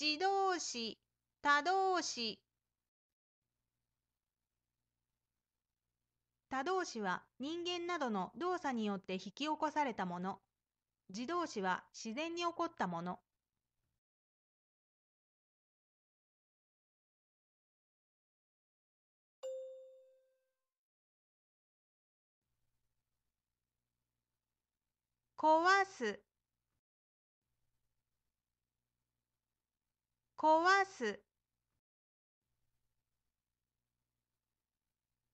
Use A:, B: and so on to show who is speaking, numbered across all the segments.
A: 自動詞、他動詞。他動詞は人間などの動作によって引き起こされたもの。自動詞は
B: 自然に起こったもの。壊す
A: 壊す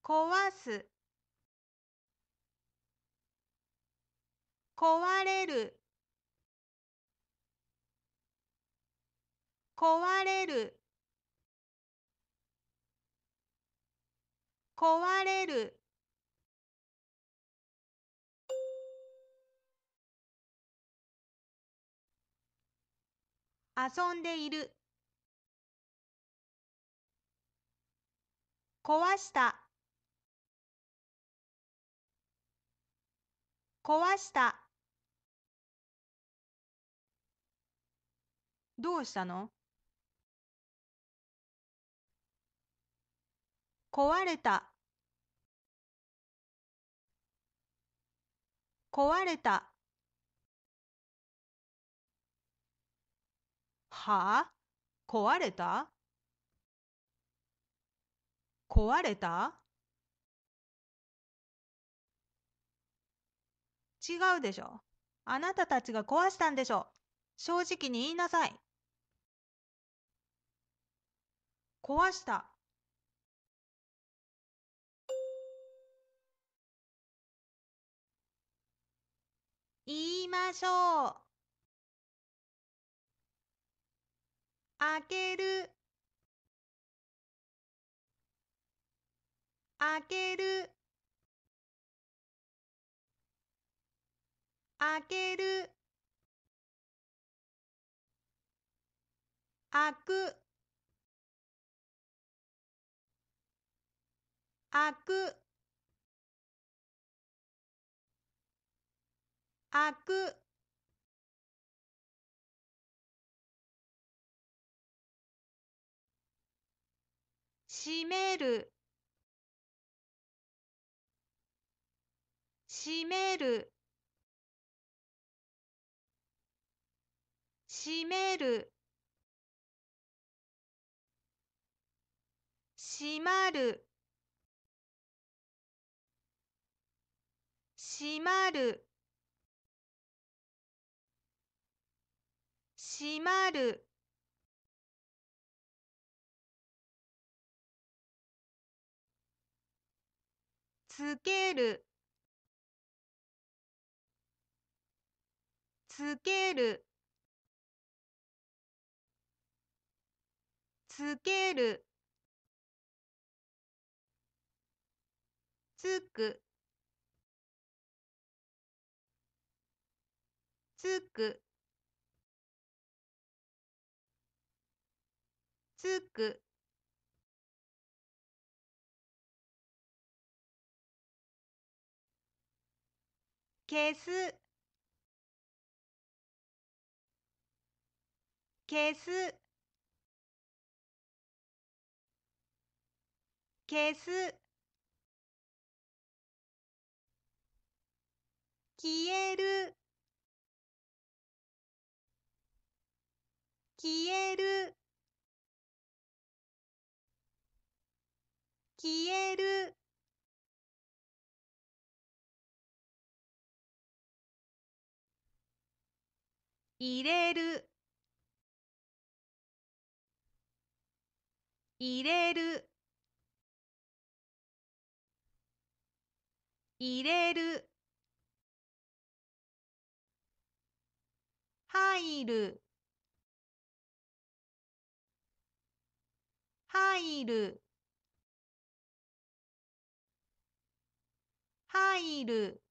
A: 壊す壊れる壊れる
B: 壊れる遊んでいる壊した壊した
A: どうしたの壊れた壊れたはあ壊れた壊れた違うでしょ。あなたたちが壊したんでしょ。正直に言いなさい。壊した。
B: 言いましょう。開ける。あけるあけるあくあくあく閉める閉める閉める閉まる閉まる閉まるつけるつけるつけるつくつくつく消す消す消す消える消える消える入れる入れる入れる入る入る入る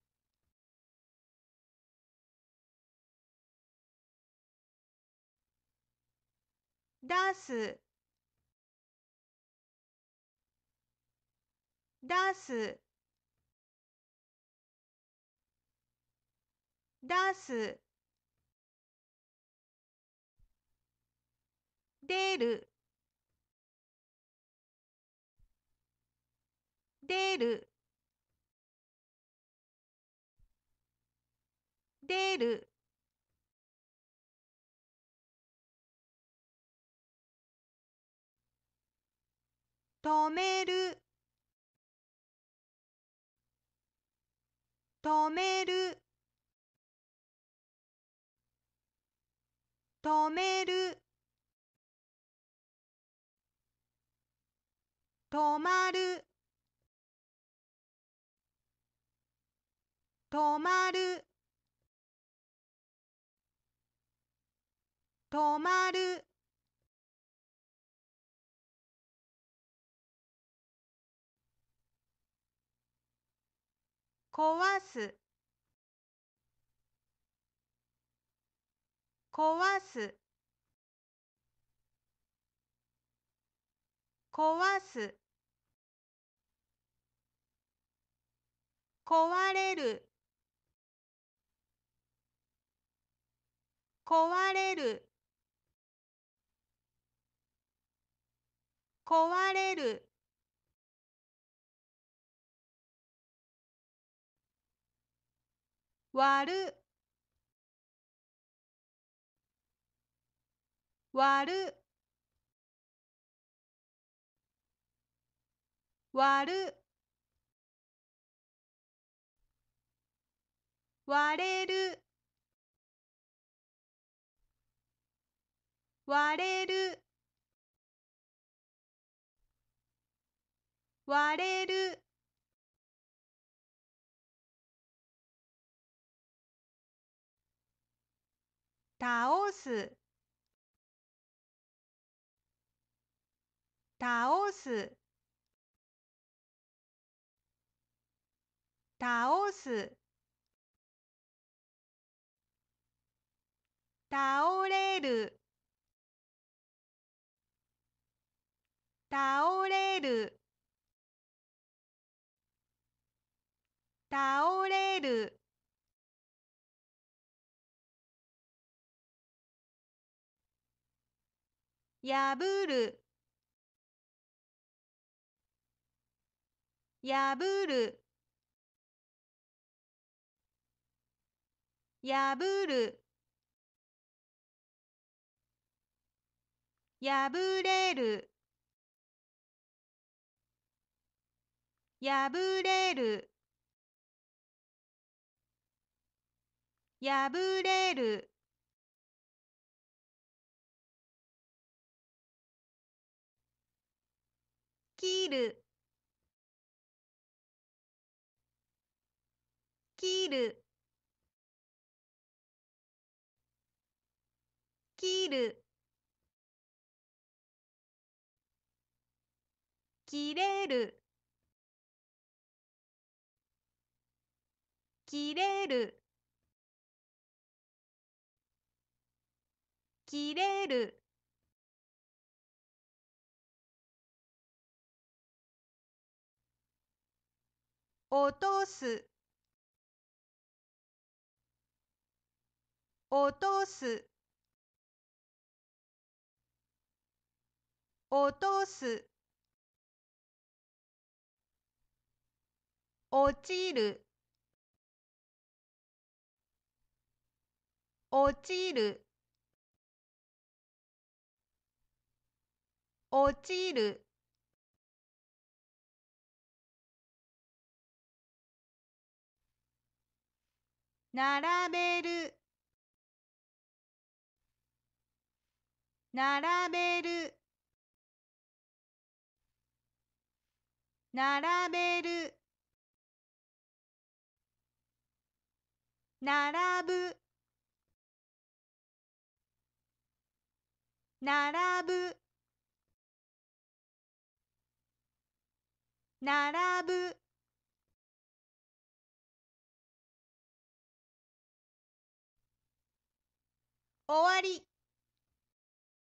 B: 出す出す出す出る出る出る止める止める止める止まる止まる止まる壊す
A: 壊す壊す壊れる
B: 壊れる壊れる割る割る割る割れる割れる割れる倒す倒す倒す倒れる倒れる倒やぶる破る破る破れる破れる破れるキールキールキール切れる切れる切れる落とす落とす落とす落ちる落ちる落ちる並べる並べる並べる並ぶ並ぶ並ぶ終わり